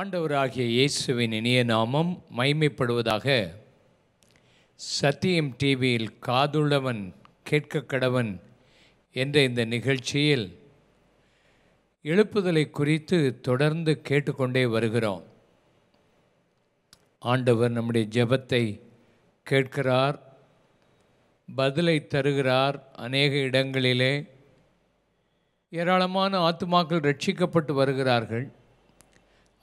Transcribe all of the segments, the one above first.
ஆண்டவராகிய இயேசுவின் இனிய நாமம் மைமைப்படுவதாக சத்தியம் டிவியில் காதுள்ளவன் கேட்க கடவன் என்ற இந்த நிகழ்ச்சியில் எழுப்புதலை குறித்து தொடர்ந்து கேட்டுக்கொண்டே வருகிறோம் ஆண்டவர் நம்முடைய ஜெபத்தை கேட்கிறார் பதிலை தருகிறார் அநேக இடங்களிலே ஏராளமான ஆத்துமாக்கள் ரட்சிக்கப்பட்டு வருகிறார்கள்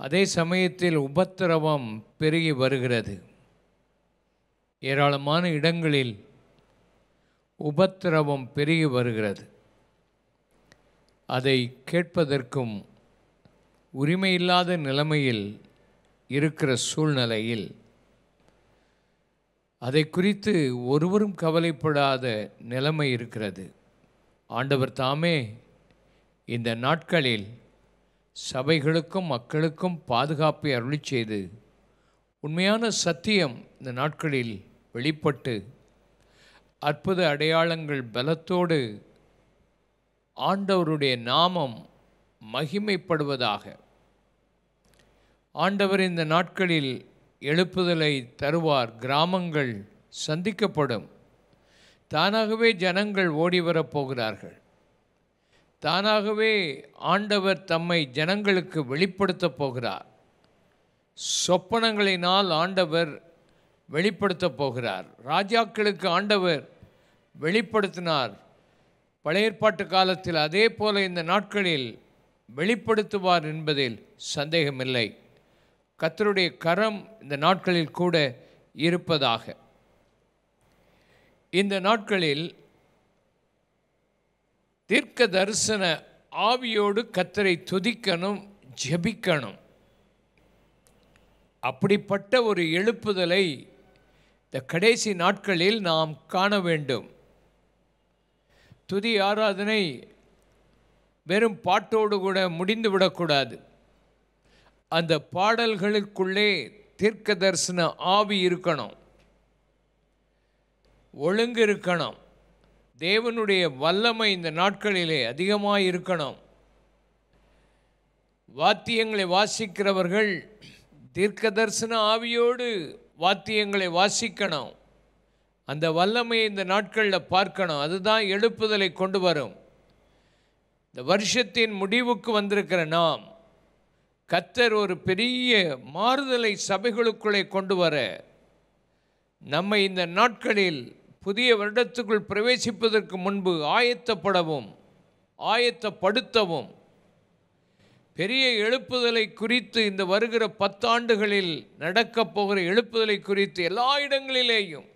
அதே சமயத்தில் உபத்திரவம் பெருகி வருகிறது ஏராளமான இடங்களில் உபத்திரவம் பெருகி வருகிறது அதை கேட்பதற்கும் உரிமையில்லாத நிலைமையில் இருக்கிற சூழ்நிலையில் அதை குறித்து ஒருவரும் கவலைப்படாத நிலைமை இருக்கிறது ஆண்டவர் தாமே இந்த நாட்களில் சபைகளுக்கும் மக்களுக்கும் பாதுகாப்பை அருளி செய்து உண்மையான சத்தியம் இந்த நாட்களில் வெளிப்பட்டு அற்புத அடையாளங்கள் பலத்தோடு ஆண்டவருடைய நாமம் மகிமைப்படுவதாக ஆண்டவர் இந்த நாட்களில் எழுப்புதலை தருவார் கிராமங்கள் சந்திக்கப்படும் தானாகவே ஜனங்கள் ஓடி வரப்போகிறார்கள் தானாகவே ஆண்டவர் தம்மை ஜனங்களுக்கு வெளிப்படுத்தப் போகிறார் சொப்பனங்களினால் ஆண்டவர் வெளிப்படுத்தப் போகிறார் ராஜாக்களுக்கு ஆண்டவர் வெளிப்படுத்தினார் பழைய ஏற்பாட்டு காலத்தில் அதே போல இந்த நாட்களில் வெளிப்படுத்துவார் என்பதில் சந்தேகமில்லை கத்தருடைய கரம் இந்த நாட்களில் கூட இருப்பதாக இந்த நாட்களில் தீர்க்க தரிசன ஆவியோடு கத்தரை துதிக்கணும் ஜபிக்கணும் அப்படிப்பட்ட ஒரு எழுப்புதலை இந்த கடைசி நாட்களில் நாம் காண வேண்டும் துதி ஆராதனை வெறும் பாட்டோடு கூட முடிந்துவிடக்கூடாது அந்த பாடல்களுக்குள்ளே தீர்க்க தரிசன ஆவி இருக்கணும் ஒழுங்கு இருக்கணும் தேவனுடைய வல்லமை இந்த நாட்களிலே அதிகமாக இருக்கணும் வாத்தியங்களை வாசிக்கிறவர்கள் தீர்க்க தரிசன ஆவியோடு வாத்தியங்களை வாசிக்கணும் அந்த வல்லமையை இந்த நாட்களில் பார்க்கணும் அதுதான் எழுப்புதலை கொண்டு வரும் இந்த வருஷத்தின் முடிவுக்கு வந்திருக்கிற நாம் கத்தர் ஒரு பெரிய மாறுதலை சபைகளுக்குள்ளே கொண்டு வர நம்மை இந்த நாட்களில் புதிய வருடத்துக்குள் பிரவேசிப்பதற்கு முன்பு ஆயத்தப்படவும் ஆயத்தப்படுத்தவும் பெரிய எழுப்புதலை குறித்து இந்த வருகிற பத்தாண்டுகளில் நடக்கப் போகிற எழுப்புதலை குறித்து எல்லா இடங்களிலேயும்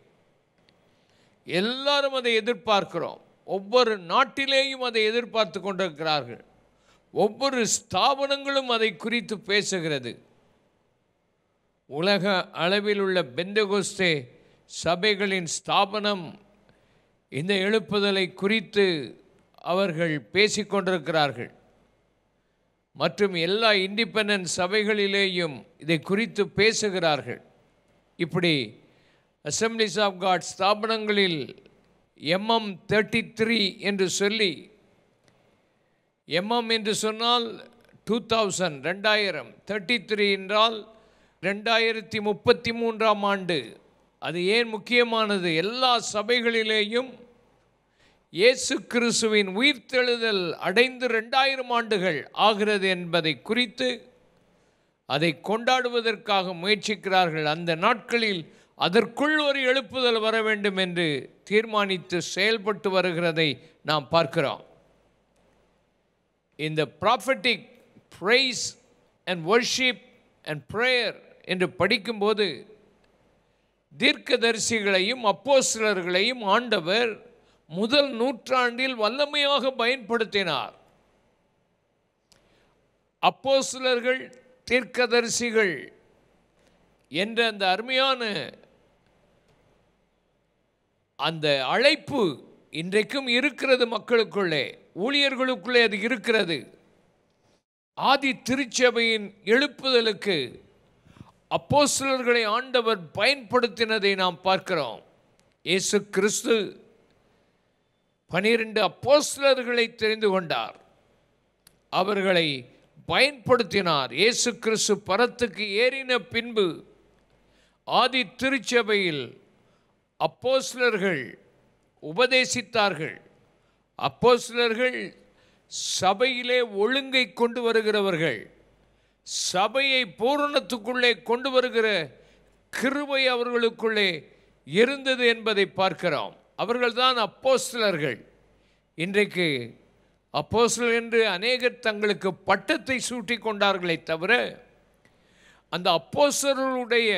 எல்லாரும் அதை எதிர்பார்க்கிறோம் ஒவ்வொரு நாட்டிலேயும் அதை எதிர்பார்த்து கொண்டிருக்கிறார்கள் ஒவ்வொரு ஸ்தாபனங்களும் அதை குறித்து பேசுகிறது உலக அளவில் உள்ள பெந்தகோஸ்தே சபைகளின் ஸ்தாபனம் இந்த எழுப்புதலை குறித்து அவர்கள் பேசிக்கொண்டிருக்கிறார்கள் மற்றும் எல்லா இண்டிபெண்டன்ட் சபைகளிலேயும் இதை குறித்து பேசுகிறார்கள் இப்படி அசம்பிளிஸ் ஆஃப் காட் ஸ்தாபனங்களில் எம்எம் தேர்ட்டி த்ரீ என்று சொல்லி எம்எம் என்று சொன்னால் டூ தௌசண்ட் ரெண்டாயிரம் தேர்ட்டி த்ரீ என்றால் ரெண்டாயிரத்தி முப்பத்தி மூன்றாம் ஆண்டு அது ஏன் முக்கியமானது எல்லா சபைகளிலேயும் இயேசு கிறிஸ்துவின் உயிர்த்தெழுதல் அடைந்து ரெண்டாயிரம் ஆண்டுகள் ஆகிறது என்பதை குறித்து அதை கொண்டாடுவதற்காக முயற்சிக்கிறார்கள் அந்த நாட்களில் அதற்குள் ஒரு எழுப்புதல் வர வேண்டும் என்று தீர்மானித்து செயல்பட்டு வருகிறதை நாம் பார்க்கிறோம் இந்த prophetic praise and worship and prayer என்று படிக்கும்போது தீர்க்கதரிசிகளையும் அப்போசிலர்களையும் ஆண்டவர் முதல் நூற்றாண்டில் வல்லமையாக பயன்படுத்தினார் அப்போ சிலர்கள் தீர்க்கதரிசிகள் என்ற அந்த அருமையான அந்த அழைப்பு இன்றைக்கும் இருக்கிறது மக்களுக்குள்ளே ஊழியர்களுக்குள்ளே அது இருக்கிறது ஆதி திருச்சபையின் எழுப்புதலுக்கு அப்போ சிலர்களை ஆண்டவர் பயன்படுத்தினதை நாம் பார்க்கிறோம் இயேசு கிறிஸ்து பனிரெண்டு அப்போஸ்லர்களை தெரிந்து கொண்டார் அவர்களை பயன்படுத்தினார் இயேசு கிறிஸ்து பரத்துக்கு ஏறின பின்பு ஆதி திருச்சபையில் அப்போஸ்லர்கள் உபதேசித்தார்கள் அப்போஸ்லர்கள் சபையிலே ஒழுங்கை கொண்டு வருகிறவர்கள் சபையை பூரணத்துக்குள்ளே கொண்டு வருகிற கிருவை அவர்களுக்குள்ளே இருந்தது என்பதை பார்க்கிறோம் அவர்கள்தான் அப்போஸ்லர்கள் இன்றைக்கு அப்போஸ்லர் என்று அநேகர் தங்களுக்கு பட்டத்தை சூட்டி கொண்டார்களே தவிர அந்த அப்போஸ்லருடைய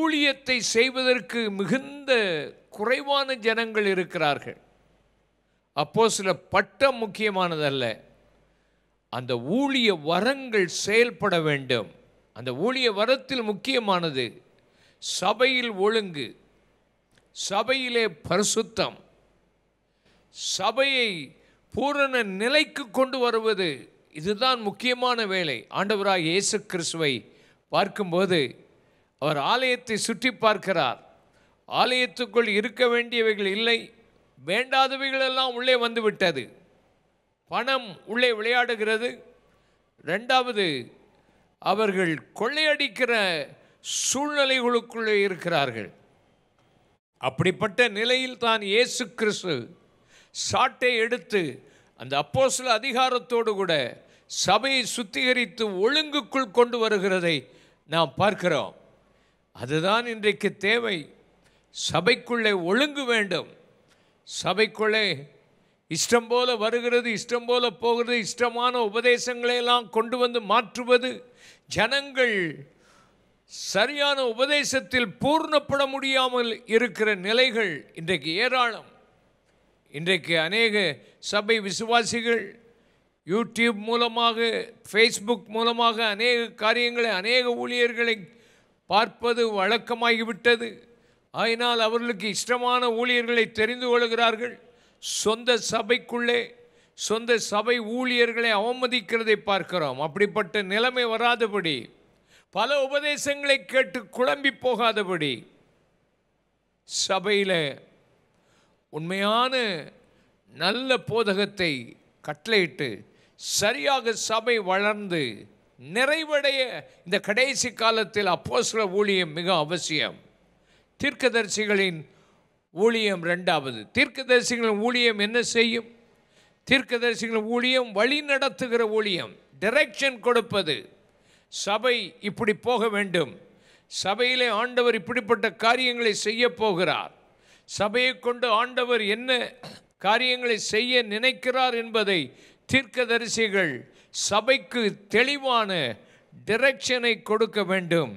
ஊழியத்தை செய்வதற்கு மிகுந்த குறைவான ஜனங்கள் இருக்கிறார்கள் அப்போ சில பட்டம் முக்கியமானதல்ல அந்த ஊழிய வரங்கள் செயல்பட வேண்டும் அந்த ஊழிய வரத்தில் முக்கியமானது சபையில் ஒழுங்கு சபையிலே பரிசுத்தம் சபையை பூரண நிலைக்கு கொண்டு வருவது இதுதான் முக்கியமான வேலை ஆண்டவராக இயேசு கிறிஸ்துவை பார்க்கும்போது அவர் ஆலயத்தை சுற்றி பார்க்கிறார் ஆலயத்துக்குள் இருக்க வேண்டியவைகள் இல்லை வேண்டாதவைகளெல்லாம் உள்ளே வந்துவிட்டது பணம் உள்ளே விளையாடுகிறது ரெண்டாவது அவர்கள் கொள்ளையடிக்கிற சூழ்நிலைகளுக்குள்ளே இருக்கிறார்கள் அப்படிப்பட்ட நிலையில் தான் இயேசு கிறிஸ்து சாட்டை எடுத்து அந்த அப்போசில் அதிகாரத்தோடு கூட சபையை சுத்திகரித்து ஒழுங்குக்குள் கொண்டு வருகிறதை நாம் பார்க்கிறோம் அதுதான் இன்றைக்கு தேவை சபைக்குள்ளே ஒழுங்கு வேண்டும் சபைக்குள்ளே இஷ்டம் போல வருகிறது இஷ்டம் போல போகிறது இஷ்டமான உபதேசங்களையெல்லாம் கொண்டு வந்து மாற்றுவது ஜனங்கள் சரியான உபதேசத்தில் பூர்ணப்பட முடியாமல் இருக்கிற நிலைகள் இன்றைக்கு ஏராளம் இன்றைக்கு அநேக சபை விசுவாசிகள் யூடியூப் மூலமாக ஃபேஸ்புக் மூலமாக அநேக காரியங்களை அநேக ஊழியர்களை பார்ப்பது வழக்கமாகிவிட்டது ஆயினால் அவர்களுக்கு இஷ்டமான ஊழியர்களை தெரிந்து கொள்கிறார்கள் சொந்த சபைக்குள்ளே சொந்த சபை ஊழியர்களை அவமதிக்கிறதை பார்க்கிறோம் அப்படிப்பட்ட நிலைமை வராதபடி பல உபதேசங்களை கேட்டு குழம்பி போகாதபடி சபையில் உண்மையான நல்ல போதகத்தை கட்டளையிட்டு சரியாக சபை வளர்ந்து நிறைவடைய இந்த கடைசி காலத்தில் அப்போஸ்ல ஊழியம் மிக அவசியம் தீர்க்கதரிசிகளின் ஊழியம் ரெண்டாவது தீர்க்கதரிசிகளின் ஊழியம் என்ன செய்யும் தீர்க்கதரிசிகளின் ஊழியம் வழி நடத்துகிற ஊழியம் டிரெக்ஷன் கொடுப்பது சபை இப்படி போக வேண்டும் சபையிலே ஆண்டவர் இப்படிப்பட்ட காரியங்களை செய்ய போகிறார் சபையை கொண்டு ஆண்டவர் என்ன காரியங்களை செய்ய நினைக்கிறார் என்பதை தீர்க்கதரிசிகள் சபைக்கு தெளிவான டிரெக்ஷனை கொடுக்க வேண்டும்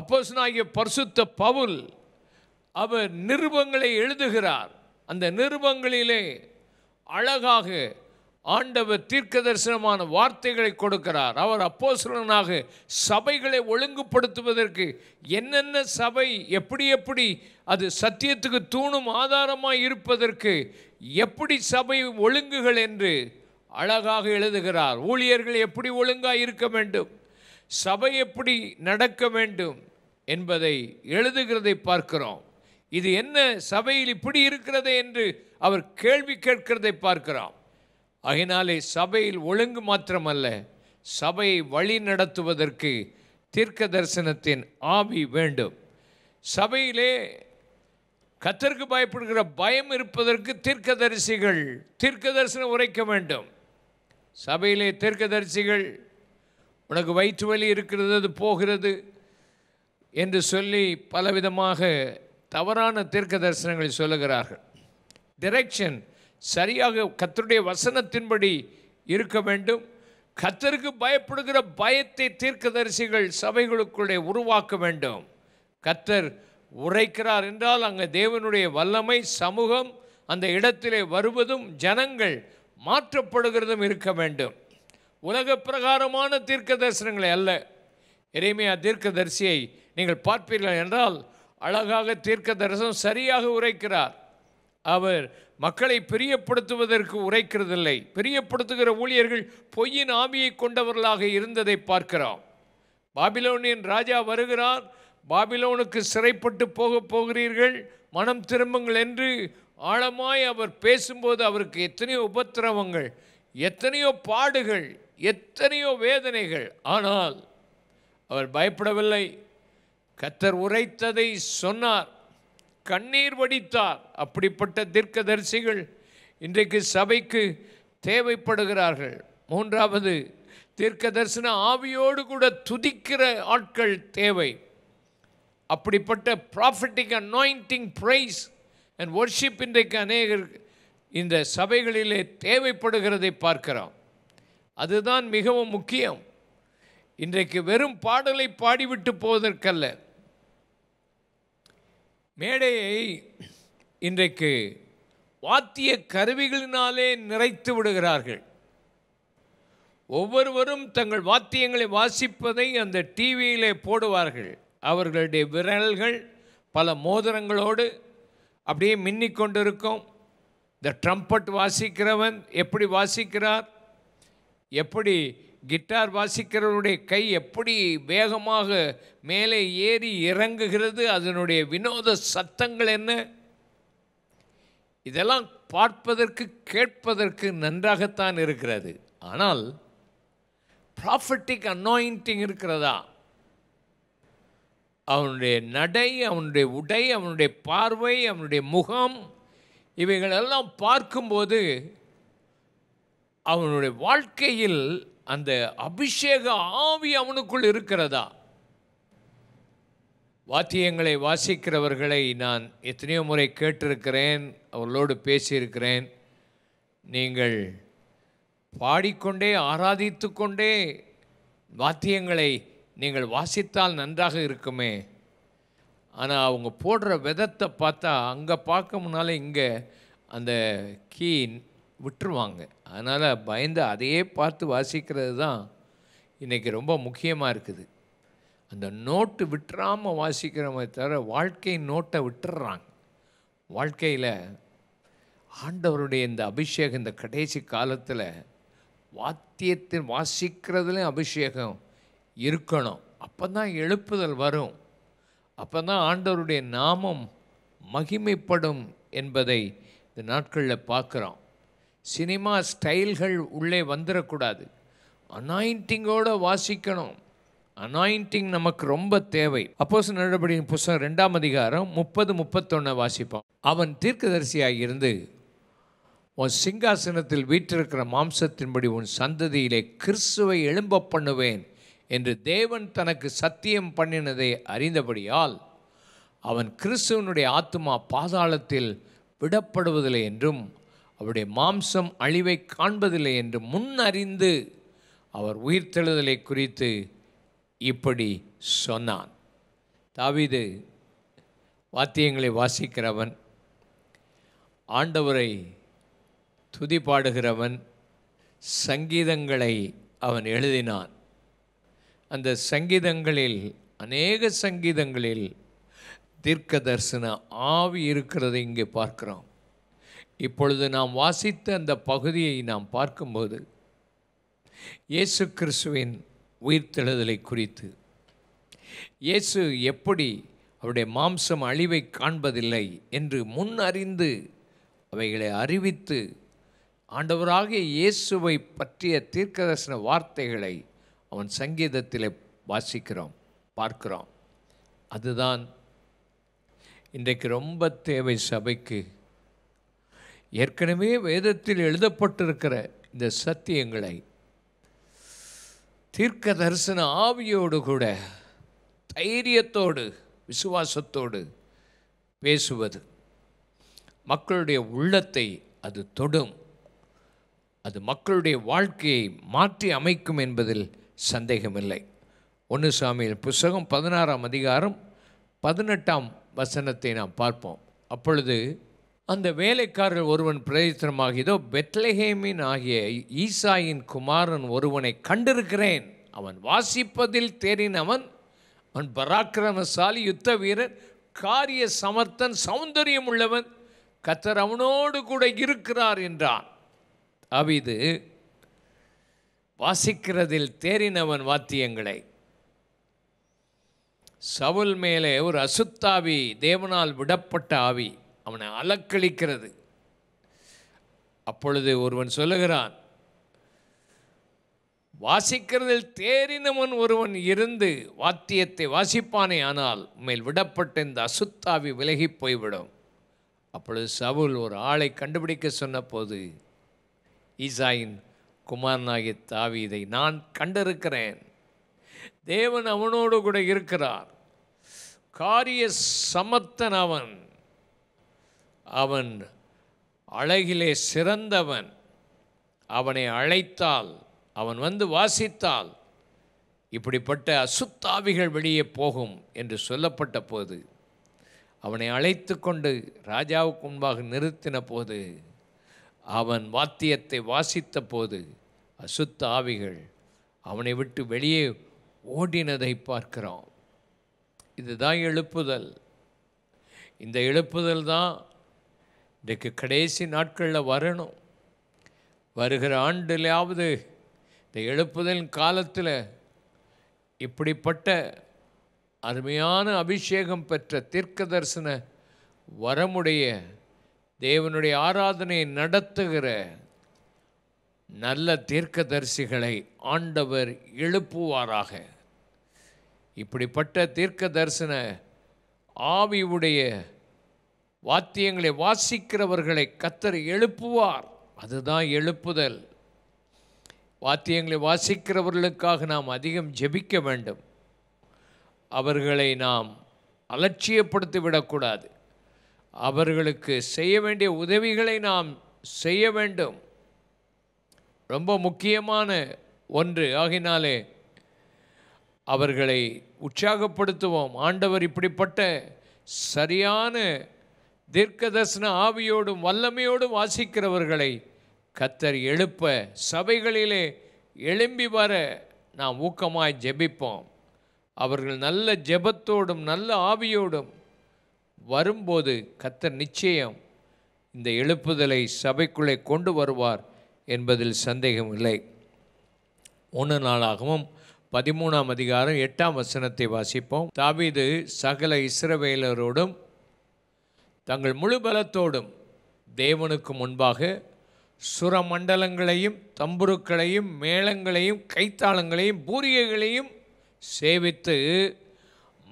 அப்போஸ் நாகிய பர்சுத்த பவுல் அவர் நிருபங்களை எழுதுகிறார் அந்த நிருபங்களிலே அழகாக ஆண்டவர் தீர்க்க தரிசனமான வார்த்தைகளை கொடுக்கிறார் அவர் அப்போசுரனாக சபைகளை ஒழுங்குபடுத்துவதற்கு என்னென்ன சபை எப்படி எப்படி அது சத்தியத்துக்கு தூணும் ஆதாரமாக இருப்பதற்கு எப்படி சபை ஒழுங்குகள் என்று அழகாக எழுதுகிறார் ஊழியர்கள் எப்படி ஒழுங்காக இருக்க வேண்டும் சபை எப்படி நடக்க வேண்டும் என்பதை எழுதுகிறதை பார்க்கிறோம் இது என்ன சபையில் இப்படி இருக்கிறது என்று அவர் கேள்வி கேட்கிறதை பார்க்கிறார் அதனாலே சபையில் ஒழுங்கு மாத்திரமல்ல சபையை வழி நடத்துவதற்கு தீர்க்க தரிசனத்தின் ஆவி வேண்டும் சபையிலே கத்தருக்கு பயப்படுகிற பயம் இருப்பதற்கு தீர்க்க தரிசனம் உரைக்க வேண்டும் சபையிலே தரிசிகள் உனக்கு வயிற்று வலி இருக்கிறது அது போகிறது என்று சொல்லி பலவிதமாக தவறான தீர்க்க தரிசனங்களை சொல்லுகிறார்கள் டிரெக்ஷன் சரியாக கத்தருடைய வசனத்தின்படி இருக்க வேண்டும் கத்தருக்கு பயப்படுகிற பயத்தை தீர்க்கதரிசிகள் சபைகளுக்குள்ளே உருவாக்க வேண்டும் கத்தர் உரைக்கிறார் என்றால் அங்கே தேவனுடைய வல்லமை சமூகம் அந்த இடத்திலே வருவதும் ஜனங்கள் மாற்றப்படுகிறதும் இருக்க வேண்டும் உலக பிரகாரமான தீர்க்க தரிசனங்களை அல்ல இறைமையா தீர்க்க தரிசியை நீங்கள் பார்ப்பீர்கள் என்றால் அழகாக தீர்க்க தரிசனம் சரியாக உரைக்கிறார் அவர் மக்களை பிரியப்படுத்துவதற்கு உரைக்கிறதில்லை பிரியப்படுத்துகிற ஊழியர்கள் பொய்யின் ஆவியை கொண்டவர்களாக இருந்ததை பார்க்கிறோம் பாபிலோனின் ராஜா வருகிறார் பாபிலோனுக்கு சிறைப்பட்டு போக போகிறீர்கள் மனம் திரும்புங்கள் என்று ஆழமாய் அவர் பேசும்போது அவருக்கு எத்தனையோ உபத்திரவங்கள் எத்தனையோ பாடுகள் எத்தனையோ வேதனைகள் ஆனால் அவர் பயப்படவில்லை கத்தர் உரைத்ததை சொன்னார் கண்ணீர் வடித்தார் அப்படிப்பட்ட தீர்க்கதரிசிகள் இன்றைக்கு சபைக்கு தேவைப்படுகிறார்கள் மூன்றாவது தீர்க்க தரிசன ஆவியோடு கூட துதிக்கிற ஆட்கள் தேவை அப்படிப்பட்ட prophetic anointing praise and worship இன்றைக்கு அநேகர் இந்த சபைகளிலே தேவைப்படுகிறதை பார்க்கிறோம் அதுதான் மிகவும் முக்கியம் இன்றைக்கு வெறும் பாடலை பாடிவிட்டு போவதற்கல்ல மேடையை இன்றைக்கு வாத்திய கருவிகளினாலே நிறைத்து விடுகிறார்கள் ஒவ்வொருவரும் தங்கள் வாத்தியங்களை வாசிப்பதை அந்த டிவியிலே போடுவார்கள் அவர்களுடைய விரல்கள் பல மோதிரங்களோடு அப்படியே மின்னிக்கொண்டிருக்கும் இந்த ட்ரம்பட் வாசிக்கிறவன் எப்படி வாசிக்கிறார் எப்படி கிட்டார் வாசிக்கிறவருடைய கை எப்படி வேகமாக மேலே ஏறி இறங்குகிறது அதனுடைய வினோத சத்தங்கள் என்ன இதெல்லாம் பார்ப்பதற்கு கேட்பதற்கு நன்றாகத்தான் இருக்கிறது ஆனால் ப்ராஃபிட்டிக் அன்னாயிண்டிங் இருக்கிறதா அவனுடைய நடை அவனுடைய உடை அவனுடைய பார்வை அவனுடைய முகம் இவைகளெல்லாம் பார்க்கும்போது அவனுடைய வாழ்க்கையில் அந்த அபிஷேக ஆவி அவனுக்குள் இருக்கிறதா வாத்தியங்களை வாசிக்கிறவர்களை நான் எத்தனையோ முறை கேட்டிருக்கிறேன் அவர்களோடு பேசியிருக்கிறேன் நீங்கள் பாடிக்கொண்டே ஆராதித்து கொண்டே வாத்தியங்களை நீங்கள் வாசித்தால் நன்றாக இருக்குமே ஆனால் அவங்க போடுற விதத்தை பார்த்தா அங்கே பார்க்க முன்னாலே இங்கே அந்த கீ விட்டுருவாங்க அதனால் பயந்து அதையே பார்த்து வாசிக்கிறது தான் இன்றைக்கி ரொம்ப முக்கியமாக இருக்குது அந்த நோட்டு விட்டுறாமல் வாசிக்கிறவங்க தவிர வாழ்க்கை நோட்டை விட்டுறாங்க வாழ்க்கையில் ஆண்டவருடைய இந்த அபிஷேகம் இந்த கடைசி காலத்தில் வாத்தியத்தின் வாசிக்கிறதுலேயும் அபிஷேகம் இருக்கணும் அப்போ தான் எழுப்புதல் வரும் அப்போ தான் ஆண்டவருடைய நாமம் மகிமைப்படும் என்பதை இந்த நாட்களில் பார்க்குறோம் சினிமா ஸ்டைல்கள் உள்ளே வந்துடக்கூடாது அனாயிண்டிங்கோடு வாசிக்கணும் அனாயிண்டிங் நமக்கு ரொம்ப தேவை அப்போஸ் நடபடியின் புஸ்தகம் ரெண்டாம் அதிகாரம் முப்பது முப்பத்தொன்று வாசிப்போம் அவன் தீர்க்கதரிசியாக இருந்து உன் சிங்காசனத்தில் வீற்றிருக்கிற மாம்சத்தின்படி உன் சந்ததியிலே கிறிஸ்துவை எழும்ப பண்ணுவேன் என்று தேவன் தனக்கு சத்தியம் பண்ணினதை அறிந்தபடியால் அவன் கிறிஸ்துவனுடைய ஆத்மா பாதாளத்தில் விடப்படுவதில்லை என்றும் அவருடைய மாம்சம் அழிவை காண்பதில்லை என்று முன் அறிந்து அவர் உயிர்த்தெழுதலை குறித்து இப்படி சொன்னான் தாவிது வாத்தியங்களை வாசிக்கிறவன் ஆண்டவரை துதி பாடுகிறவன் சங்கீதங்களை அவன் எழுதினான் அந்த சங்கீதங்களில் அநேக சங்கீதங்களில் தீர்க்க தரிசன ஆவி இருக்கிறதை இங்கே பார்க்குறோம் இப்பொழுது நாம் வாசித்த அந்த பகுதியை நாம் பார்க்கும்போது இயேசு கிறிஸ்துவின் உயிர்த்தெழுதலை குறித்து இயேசு எப்படி அவருடைய மாம்சம் அழிவை காண்பதில்லை என்று முன் அறிந்து அவைகளை அறிவித்து ஆண்டவராகிய இயேசுவை பற்றிய தீர்க்கதர்சன வார்த்தைகளை அவன் சங்கீதத்தில் வாசிக்கிறோம் பார்க்கிறோம் அதுதான் இன்றைக்கு ரொம்ப தேவை சபைக்கு ஏற்கனவே வேதத்தில் எழுதப்பட்டிருக்கிற இந்த சத்தியங்களை தீர்க்க தரிசன ஆவியோடு கூட தைரியத்தோடு விசுவாசத்தோடு பேசுவது மக்களுடைய உள்ளத்தை அது தொடும் அது மக்களுடைய வாழ்க்கையை மாற்றி அமைக்கும் என்பதில் சந்தேகமில்லை ஒன்று சாமியில் புஸ்தகம் பதினாறாம் அதிகாரம் பதினெட்டாம் வசனத்தை நாம் பார்ப்போம் அப்பொழுது அந்த வேலைக்காரர் ஒருவன் பிரயோஜனமாக இதோ பெத்லஹேமின் ஆகிய ஈசாயின் குமாரன் ஒருவனை கண்டிருக்கிறேன் அவன் வாசிப்பதில் தேறினவன் அவன் பராக்கிரமசாலி யுத்த வீரர் காரிய சமர்த்தன் சௌந்தரியம் உள்ளவன் கத்தர் அவனோடு கூட இருக்கிறார் என்றான் அவிது வாசிக்கிறதில் தேறினவன் வாத்தியங்களை சவுல் மேலே ஒரு அசுத்தாவி தேவனால் விடப்பட்ட ஆவி அவனை அலக்களிக்கிறது அப்பொழுது ஒருவன் சொல்லுகிறான் வாசிக்கிறதில் தேறினவன் ஒருவன் இருந்து வாத்தியத்தை வாசிப்பானே ஆனால் மேல் விடப்பட்ட இந்த அசுத்தாவி விலகி போய்விடும் அப்பொழுது சவுல் ஒரு ஆளை கண்டுபிடிக்க சொன்னபோது ஈசாயின் குமாரனாகிய இதை நான் கண்டிருக்கிறேன் தேவன் அவனோடு கூட இருக்கிறார் காரிய சமத்தன் அவன் அவன் அழகிலே சிறந்தவன் அவனை அழைத்தால் அவன் வந்து வாசித்தால் இப்படிப்பட்ட அசுத்தாவிகள் வெளியே போகும் என்று சொல்லப்பட்ட போது அவனை அழைத்து கொண்டு ராஜாவுக்கு முன்பாக நிறுத்தின போது அவன் வாத்தியத்தை வாசித்த போது அசுத்த ஆவிகள் அவனை விட்டு வெளியே ஓடினதை பார்க்கிறோம் இதுதான் எழுப்புதல் இந்த எழுப்புதல் தான் இன்றைக்கு கடைசி நாட்களில் வரணும் வருகிற ஆண்டுலையாவது இந்த எழுப்புதலின் காலத்தில் இப்படிப்பட்ட அருமையான அபிஷேகம் பெற்ற தீர்க்க தரிசன வரமுடைய தேவனுடைய ஆராதனையை நடத்துகிற நல்ல தீர்க்கதரிசிகளை ஆண்டவர் எழுப்புவாராக இப்படிப்பட்ட தீர்க்க தரிசன ஆவியுடைய வாத்தியங்களை வாசிக்கிறவர்களை கத்தர் எழுப்புவார் அதுதான் எழுப்புதல் வாத்தியங்களை வாசிக்கிறவர்களுக்காக நாம் அதிகம் ஜெபிக்க வேண்டும் அவர்களை நாம் அலட்சியப்படுத்தி விடக்கூடாது அவர்களுக்கு செய்ய வேண்டிய உதவிகளை நாம் செய்ய வேண்டும் ரொம்ப முக்கியமான ஒன்று ஆகினாலே அவர்களை உற்சாகப்படுத்துவோம் ஆண்டவர் இப்படிப்பட்ட சரியான தீர்க்கதர்சன ஆவியோடும் வல்லமையோடும் வாசிக்கிறவர்களை கத்தர் எழுப்ப சபைகளிலே எழும்பி வர நாம் ஊக்கமாய் ஜெபிப்போம் அவர்கள் நல்ல ஜெபத்தோடும் நல்ல ஆவியோடும் வரும்போது கத்தர் நிச்சயம் இந்த எழுப்புதலை சபைக்குள்ளே கொண்டு வருவார் என்பதில் சந்தேகம் இல்லை ஒன்று நாளாகவும் பதிமூணாம் அதிகாரம் எட்டாம் வசனத்தை வாசிப்போம் தாவீது சகல இஸ்ரவேலரோடும் தங்கள் முழு பலத்தோடும் தேவனுக்கு முன்பாக சுரமண்டலங்களையும் தம்புருக்களையும் மேளங்களையும் கைத்தாளங்களையும் பூரியைகளையும் சேவித்து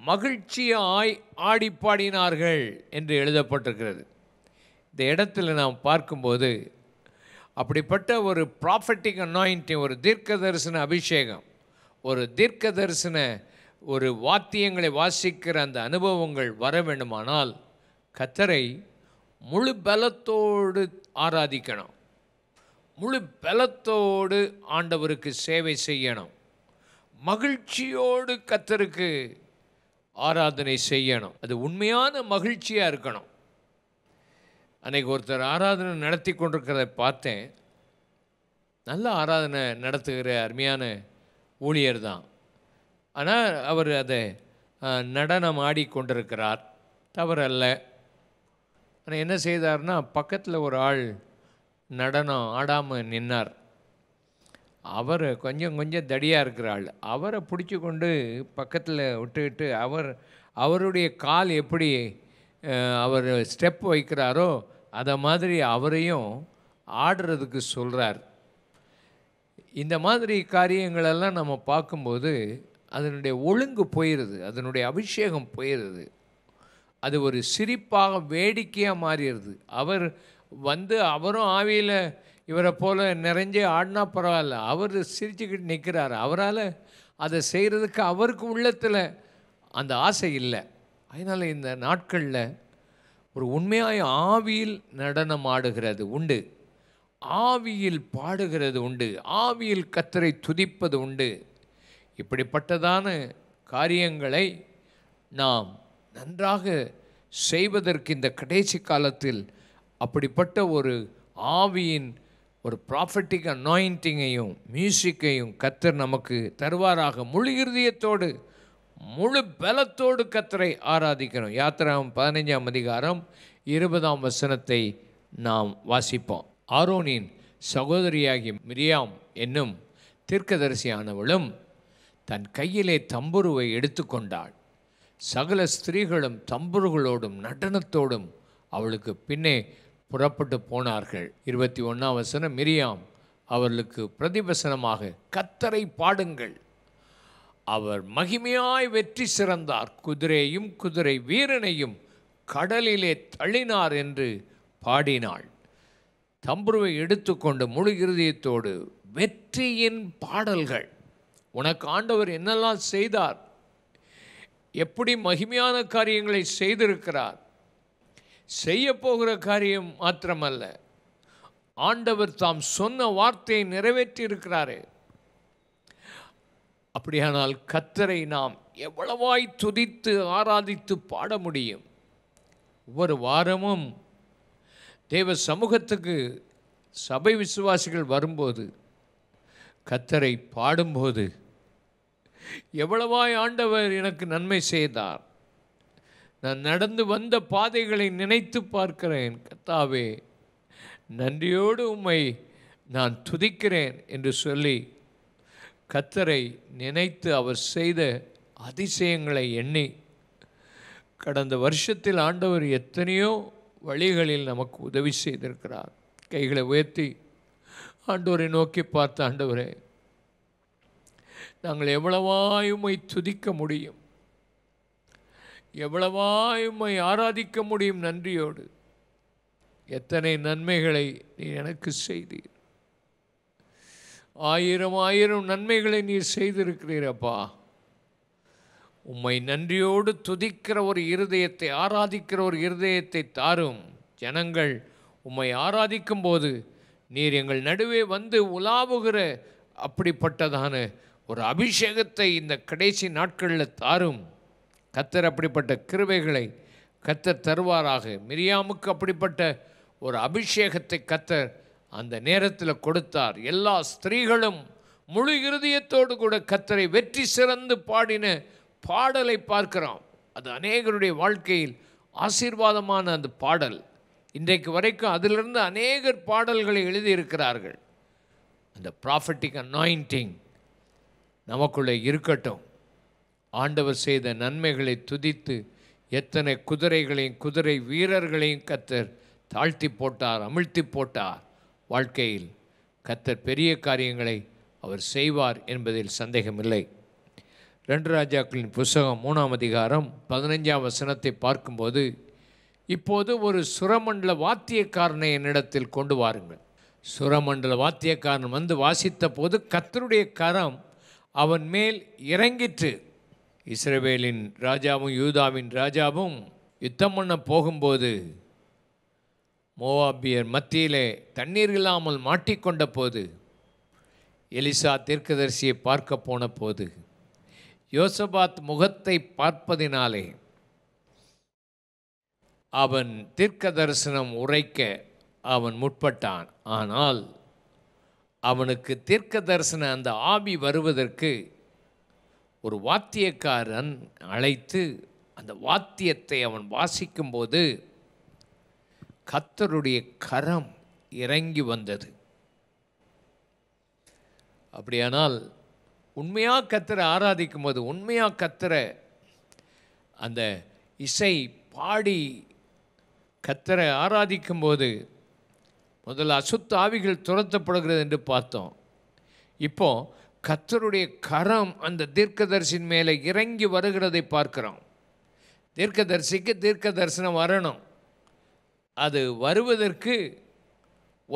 மகிழ்ச்சியாய் ஆடிப்பாடினார்கள் என்று எழுதப்பட்டிருக்கிறது இந்த இடத்துல நாம் பார்க்கும்போது அப்படிப்பட்ட ஒரு ப்ராஃபட்டிக் அனாயிண்டிங் ஒரு தீர்க்க தரிசன அபிஷேகம் ஒரு தீர்க்க தரிசன ஒரு வாத்தியங்களை வாசிக்கிற அந்த அனுபவங்கள் வர வேண்டுமானால் கத்தரை முழு பலத்தோடு ஆராதிக்கணும் முழு பலத்தோடு ஆண்டவருக்கு சேவை செய்யணும் மகிழ்ச்சியோடு கத்தருக்கு ஆராதனை செய்யணும் அது உண்மையான மகிழ்ச்சியாக இருக்கணும் அன்றைக்கி ஒருத்தர் ஆராதனை நடத்தி கொண்டிருக்கிறத பார்த்தேன் நல்ல ஆராதனை நடத்துகிற அருமையான ஊழியர் தான் ஆனால் அவர் அதை நடனம் ஆடிக்கொண்டிருக்கிறார் தவறல்ல ஆனால் என்ன செய்தார்னா பக்கத்தில் ஒரு ஆள் நடனம் ஆடாமல் நின்னார் அவர் கொஞ்சம் கொஞ்சம் தடியாக இருக்கிற ஆள் அவரை பிடிச்சி கொண்டு பக்கத்தில் விட்டுக்கிட்டு அவர் அவருடைய கால் எப்படி அவர் ஸ்டெப் வைக்கிறாரோ அதை மாதிரி அவரையும் ஆடுறதுக்கு சொல்கிறார் இந்த மாதிரி காரியங்களெல்லாம் நம்ம பார்க்கும்போது அதனுடைய ஒழுங்கு போயிடுது அதனுடைய அபிஷேகம் போயிடுது அது ஒரு சிரிப்பாக வேடிக்கையாக மாறிடுது அவர் வந்து அவரும் ஆவியில் இவரை போல் நிறைஞ்சே ஆடினா பரவாயில்ல அவர் சிரிச்சுக்கிட்டு நிற்கிறார் அவரால் அதை செய்கிறதுக்கு அவருக்கு உள்ளத்தில் அந்த ஆசை இல்லை அதனால் இந்த நாட்களில் ஒரு உண்மையாக ஆவியில் நடனம் ஆடுகிறது உண்டு ஆவியில் பாடுகிறது உண்டு ஆவியில் கத்தரை துதிப்பது உண்டு இப்படிப்பட்டதான காரியங்களை நாம் நன்றாக செய்வதற்கு இந்த கடைசி காலத்தில் அப்படிப்பட்ட ஒரு ஆவியின் ஒரு ப்ராஃபிட்டிக் அனாயிண்டிங்கையும் மியூசிக்கையும் கத்தர் நமக்கு தருவாராக முழு இருதயத்தோடு முழு பலத்தோடு கத்தரை ஆராதிக்கணும் யாத்திராவும் பதினைஞ்சாம் அதிகாரம் இருபதாம் வசனத்தை நாம் வாசிப்போம் ஆரோனின் சகோதரியாகிய மிரியாம் என்னும் தீர்க்கதரிசியானவளும் தன் கையிலே தம்புருவை எடுத்துக்கொண்டாள் சகல ஸ்திரீகளும் தம்புர்களோடும் நடனத்தோடும் அவளுக்கு பின்னே புறப்பட்டு போனார்கள் இருபத்தி ஒன்றாம் வசனம் மிரியாம் அவர்களுக்கு பிரதிபசனமாக கத்தரை பாடுங்கள் அவர் மகிமையாய் வெற்றி சிறந்தார் குதிரையும் குதிரை வீரனையும் கடலிலே தள்ளினார் என்று பாடினாள் தம்புருவை எடுத்துக்கொண்டு முழு இருதயத்தோடு வெற்றியின் பாடல்கள் உனக்கு ஆண்டவர் என்னெல்லாம் செய்தார் எப்படி மகிமையான காரியங்களை செய்திருக்கிறார் செய்ய போகிற காரியம் மாத்திரமல்ல ஆண்டவர் தாம் சொன்ன வார்த்தையை நிறைவேற்றி இருக்கிறாரே அப்படியானால் கத்தரை நாம் எவ்வளவாய் துதித்து ஆராதித்து பாட முடியும் ஒவ்வொரு வாரமும் தேவ சமூகத்துக்கு சபை விசுவாசிகள் வரும்போது கத்தரை பாடும்போது எவ்வளவாய் ஆண்டவர் எனக்கு நன்மை செய்தார் நான் நடந்து வந்த பாதைகளை நினைத்து பார்க்கிறேன் கத்தாவே நன்றியோடு உம்மை நான் துதிக்கிறேன் என்று சொல்லி கத்தரை நினைத்து அவர் செய்த அதிசயங்களை எண்ணி கடந்த வருஷத்தில் ஆண்டவர் எத்தனையோ வழிகளில் நமக்கு உதவி செய்திருக்கிறார் கைகளை உயர்த்தி ஆண்டவரை நோக்கி பார்த்த ஆண்டவரே நாங்கள் எவ்வளவாய் உம்மை துதிக்க முடியும் எவ்வளவாய் உம்மை ஆராதிக்க முடியும் நன்றியோடு எத்தனை நன்மைகளை நீ எனக்கு செய்தீர் ஆயிரம் ஆயிரம் நன்மைகளை செய்திருக்கிறீர் செய்திருக்கிறீரப்பா உம்மை நன்றியோடு துதிக்கிற ஒரு இருதயத்தை ஆராதிக்கிற ஒரு இருதயத்தை தாரும் ஜனங்கள் உம்மை ஆராதிக்கும் போது நீர் எங்கள் நடுவே வந்து உலாவுகிற அப்படிப்பட்டதான ஒரு அபிஷேகத்தை இந்த கடைசி நாட்களில் தாரும் கத்தர் அப்படிப்பட்ட கிருவைகளை கத்தர் தருவாராக மிரியாமுக்கு அப்படிப்பட்ட ஒரு அபிஷேகத்தை கத்தர் அந்த நேரத்தில் கொடுத்தார் எல்லா ஸ்திரீகளும் முழு இருதயத்தோடு கூட கத்தரை வெற்றி சிறந்து பாடின பாடலை பார்க்கிறோம் அது அநேகருடைய வாழ்க்கையில் ஆசீர்வாதமான அந்த பாடல் இன்றைக்கு வரைக்கும் அதிலிருந்து அநேகர் பாடல்களை எழுதியிருக்கிறார்கள் அந்த ப்ராஃபிட்டிக் அனாயிண்டிங் நமக்குள்ளே இருக்கட்டும் ஆண்டவர் செய்த நன்மைகளை துதித்து எத்தனை குதிரைகளையும் குதிரை வீரர்களையும் கத்தர் தாழ்த்தி போட்டார் அமிழ்த்தி போட்டார் வாழ்க்கையில் கத்தர் பெரிய காரியங்களை அவர் செய்வார் என்பதில் சந்தேகமில்லை ரெண்டு ராஜாக்களின் புஸ்தகம் மூணாம் அதிகாரம் பதினைஞ்சாம் வசனத்தை பார்க்கும்போது இப்போது ஒரு சுரமண்டல வாத்தியக்காரனை என்னிடத்தில் கொண்டு வாருங்கள் சுரமண்டல வாத்தியக்காரன் வந்து வாசித்த போது கத்தருடைய கரம் அவன் மேல் இறங்கிற்று இஸ்ரவேலின் ராஜாவும் யூதாவின் ராஜாவும் யுத்தம் பண்ண போகும்போது மோவாபியர் மத்தியிலே தண்ணீர் இல்லாமல் மாட்டிக்கொண்ட போது எலிசா தீர்க்கதரிசியை பார்க்க போன போது யோசபாத் முகத்தை பார்ப்பதினாலே அவன் தீர்க்க தரிசனம் உரைக்க அவன் முற்பட்டான் ஆனால் அவனுக்கு தீர்க்க தரிசன அந்த ஆவி வருவதற்கு ஒரு வாத்தியக்காரன் அழைத்து அந்த வாத்தியத்தை அவன் வாசிக்கும்போது கத்தருடைய கரம் இறங்கி வந்தது அப்படியானால் உண்மையாக கத்தரை ஆராதிக்கும் போது உண்மையாக கத்தரை அந்த இசை பாடி கத்தரை ஆராதிக்கும் போது முதல்ல அசுத்த ஆவிகள் துரத்தப்படுகிறது என்று பார்த்தோம் இப்போ கத்தருடைய கரம் அந்த தீர்க்கதரிசின் மேலே இறங்கி வருகிறதை பார்க்குறோம் தீர்க்கதரிசிக்கு தீர்க்க தரிசனம் வரணும் அது வருவதற்கு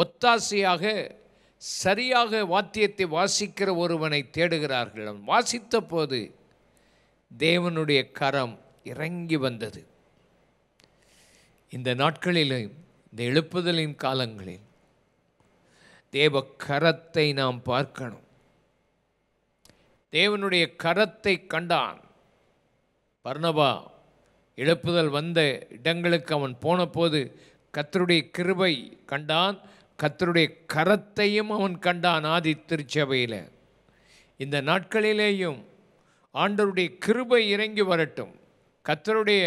ஒத்தாசையாக சரியாக வாத்தியத்தை வாசிக்கிற ஒருவனை தேடுகிறார்கள் வாசித்த போது தேவனுடைய கரம் இறங்கி வந்தது இந்த நாட்களிலும் இந்த எழுப்புதலின் காலங்களில் தேவ கரத்தை நாம் பார்க்கணும் தேவனுடைய கரத்தை கண்டான் பர்ணபா எழுப்புதல் வந்த இடங்களுக்கு அவன் போன போது கத்தருடைய கிருபை கண்டான் கத்தருடைய கரத்தையும் அவன் கண்டான் ஆதி திருச்சபையில் இந்த நாட்களிலேயும் ஆண்டருடைய கிருபை இறங்கி வரட்டும் கத்தருடைய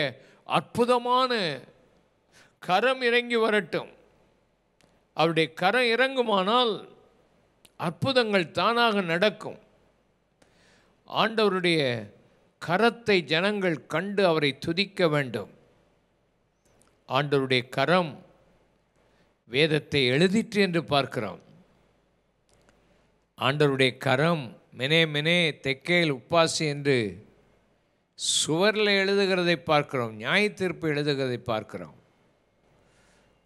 அற்புதமான கரம் இறங்கி வரட்டும் அவருடைய கரம் இறங்குமானால் அற்புதங்கள் தானாக நடக்கும் ஆண்டவருடைய கரத்தை ஜனங்கள் கண்டு அவரை துதிக்க வேண்டும் ஆண்டவருடைய கரம் வேதத்தை எழுதிற்று என்று பார்க்கிறோம் ஆண்டவருடைய கரம் மெனே மெனே தெக்கேல் உப்பாசி என்று சுவரில் எழுதுகிறதை பார்க்கிறோம் நியாயத்தீர்ப்பு எழுதுகிறதை பார்க்கிறோம்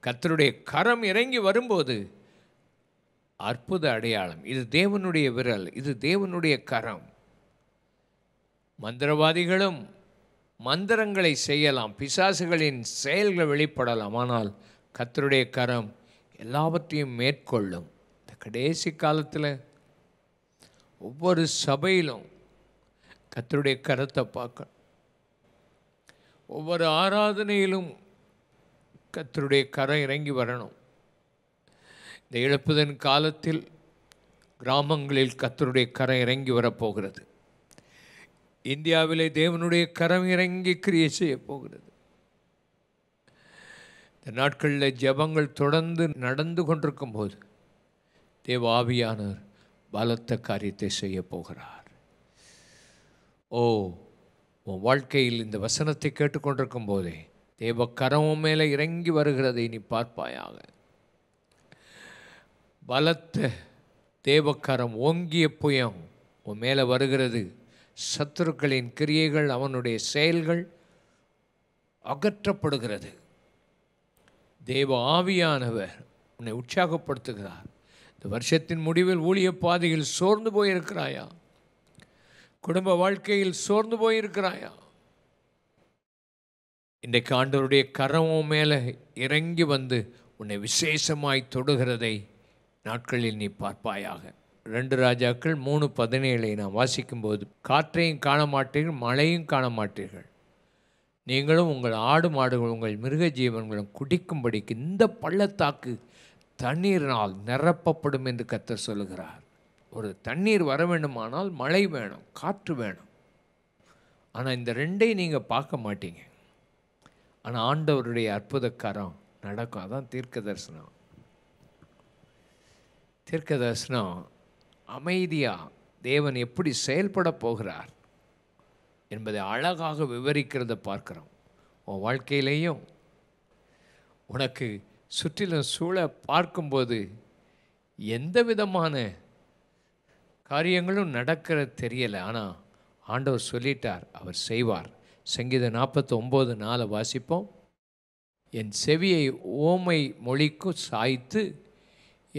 கத்தருடைய கரம் இறங்கி வரும்போது அற்புத அடையாளம் இது தேவனுடைய விரல் இது தேவனுடைய கரம் மந்திரவாதிகளும் மந்திரங்களை செய்யலாம் பிசாசுகளின் செயல்கள் வெளிப்படலாம் ஆனால் கத்தருடைய கரம் எல்லாவற்றையும் மேற்கொள்ளும் இந்த கடைசி காலத்தில் ஒவ்வொரு சபையிலும் கத்தருடைய கரத்தை பார்க்க ஒவ்வொரு ஆராதனையிலும் கத்தருடைய கரம் இறங்கி வரணும் இந்த இழப்புதன் காலத்தில் கிராமங்களில் கத்தருடைய கரம் இறங்கி வரப்போகிறது இந்தியாவிலே தேவனுடைய கரம் இறங்கி கிரியை செய்ய போகிறது இந்த நாட்களில் ஜபங்கள் தொடர்ந்து நடந்து கொண்டிருக்கும் போது தேவ ஆவியானவர் பலத்த காரியத்தை செய்ய போகிறார் ஓ உன் வாழ்க்கையில் இந்த வசனத்தை கேட்டுக்கொண்டிருக்கும் போதே தேவ கரமும் மேலே இறங்கி வருகிறதை நீ பார்ப்பாயாக பலத்த தேவக்கரம் ஓங்கிய புயம் உன் மேலே வருகிறது சத்துருக்களின் கிரியைகள் அவனுடைய செயல்கள் அகற்றப்படுகிறது தேவ ஆவியானவர் உன்னை உற்சாகப்படுத்துகிறார் இந்த வருஷத்தின் முடிவில் ஊழிய பாதையில் சோர்ந்து போயிருக்கிறாயா குடும்ப வாழ்க்கையில் சோர்ந்து போயிருக்கிறாயா இன்றைக்கு ஆண்டவருடைய கரமும் மேலே இறங்கி வந்து உன்னை விசேஷமாய் தொடுகிறதை நாட்களில் நீ பார்ப்பாயாக ரெண்டு ராஜாக்கள் மூணு பதினேழை நான் வாசிக்கும்போது காற்றையும் காண மாட்டீர்கள் மழையும் காண மாட்டீர்கள் நீங்களும் உங்கள் ஆடு மாடுகள் உங்கள் மிருக ஜீவன்களும் குடிக்கும்படிக்கு இந்த பள்ளத்தாக்கு தண்ணீரினால் நிரப்பப்படும் என்று கத்தர் சொல்லுகிறார் ஒரு தண்ணீர் வர வேண்டுமானால் மழை வேணும் காற்று வேணும் ஆனால் இந்த ரெண்டையும் நீங்கள் பார்க்க மாட்டீங்க ஆனால் ஆண்டவருடைய அற்புதக்காரம் நடக்கும் அதான் தீர்க்க தரிசனம் தீர்க்க தரிசனம் அமைதியாக தேவன் எப்படி செயல்பட போகிறார் என்பதை அழகாக விவரிக்கிறத பார்க்குறோம் உன் வாழ்க்கையிலையும் உனக்கு சுற்றிலும் சூழ பார்க்கும்போது எந்த விதமான காரியங்களும் நடக்கிற தெரியலை ஆனால் ஆண்டவர் சொல்லிட்டார் அவர் செய்வார் சங்கீத நாற்பத்தி ஒம்பது நாளை வாசிப்போம் என் செவியை ஓமை மொழிக்கு சாய்த்து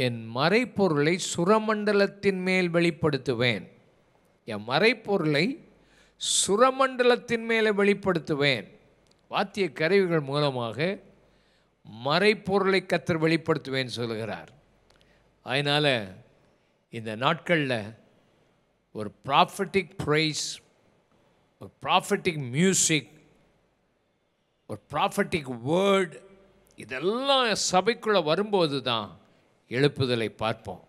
என் மறைப்பொருளை சுரமண்டலத்தின் மேல் வெளிப்படுத்துவேன் என் மறைப்பொருளை சுரமண்டலத்தின் மேலே வெளிப்படுத்துவேன் வாத்திய கருவிகள் மூலமாக மறைப்பொருளை கத்தர் வெளிப்படுத்துவேன் சொல்கிறார் அதனால் இந்த நாட்களில் ஒரு ப்ராஃபிட்டிக் ப்ரைஸ் ஒரு ப்ராஃபட்டிக் மியூசிக் ஒரு ப்ராஃபட்டிக் வேர்டு இதெல்லாம் சபைக்குள்ளே வரும்போது தான் எழுப்புதலை பார்ப்போம்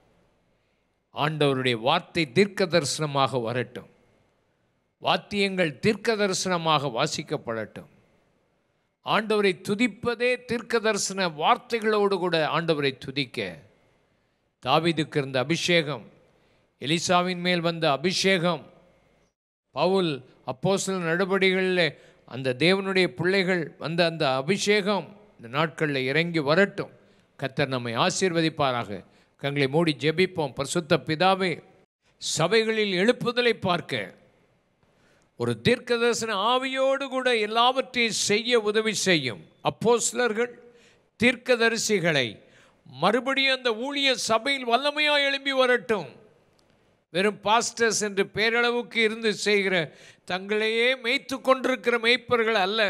ஆண்டவருடைய வார்த்தை தீர்க்க தரிசனமாக வரட்டும் வாத்தியங்கள் தீர்க்க தரிசனமாக வாசிக்கப்படட்டும் ஆண்டவரை துதிப்பதே தீர்க்க தரிசன வார்த்தைகளோடு கூட ஆண்டவரை துதிக்க தாவிதுக்கு இருந்த அபிஷேகம் எலிசாவின் மேல் வந்த அபிஷேகம் பவுல் அப்போசல் நடவடிக்கைகளில் அந்த தேவனுடைய பிள்ளைகள் வந்த அந்த அபிஷேகம் இந்த நாட்களில் இறங்கி வரட்டும் கத்தர் நம்மை ஆசீர்வதிப்பாராக கங்களை மூடி ஜெபிப்போம் பரிசுத்த பிதாவே சபைகளில் எழுப்புதலை பார்க்க ஒரு தீர்க்கதரிசன ஆவியோடு கூட எல்லாவற்றையும் செய்ய உதவி செய்யும் அப்போ சிலர்கள் தீர்க்கதரிசிகளை மறுபடியும் அந்த ஊழிய சபையில் வல்லமையாக எழும்பி வரட்டும் வெறும் பாஸ்டர்ஸ் என்று பேரளவுக்கு இருந்து செய்கிற தங்களையே மெய்த்து கொண்டிருக்கிற மெய்ப்பர்கள் அல்ல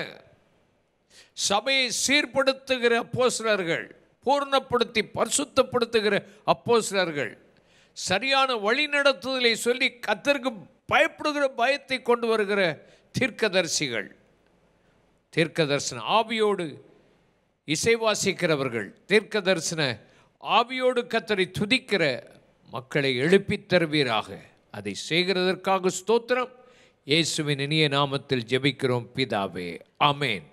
சபையை சீர்படுத்துகிற அப்போசிலர்கள் பூர்ணப்படுத்தி பரிசுத்தப்படுத்துகிற அப்போசிலர்கள் சரியான வழி நடத்துதலை சொல்லி கத்தருக்கு பயப்படுகிற பயத்தை கொண்டு வருகிற தீர்க்கதரிசிகள் தீர்க்க தரிசன ஆவியோடு இசைவாசிக்கிறவர்கள் தீர்க்க தரிசன ஆவியோடு கத்தரை துதிக்கிற மக்களை எழுப்பித் தருவீராக அதை செய்கிறதற்காக ஸ்தோத்திரம் இயேசுவின் இனிய நாமத்தில் ஜெபிக்கிறோம் பிதாவே அமேன்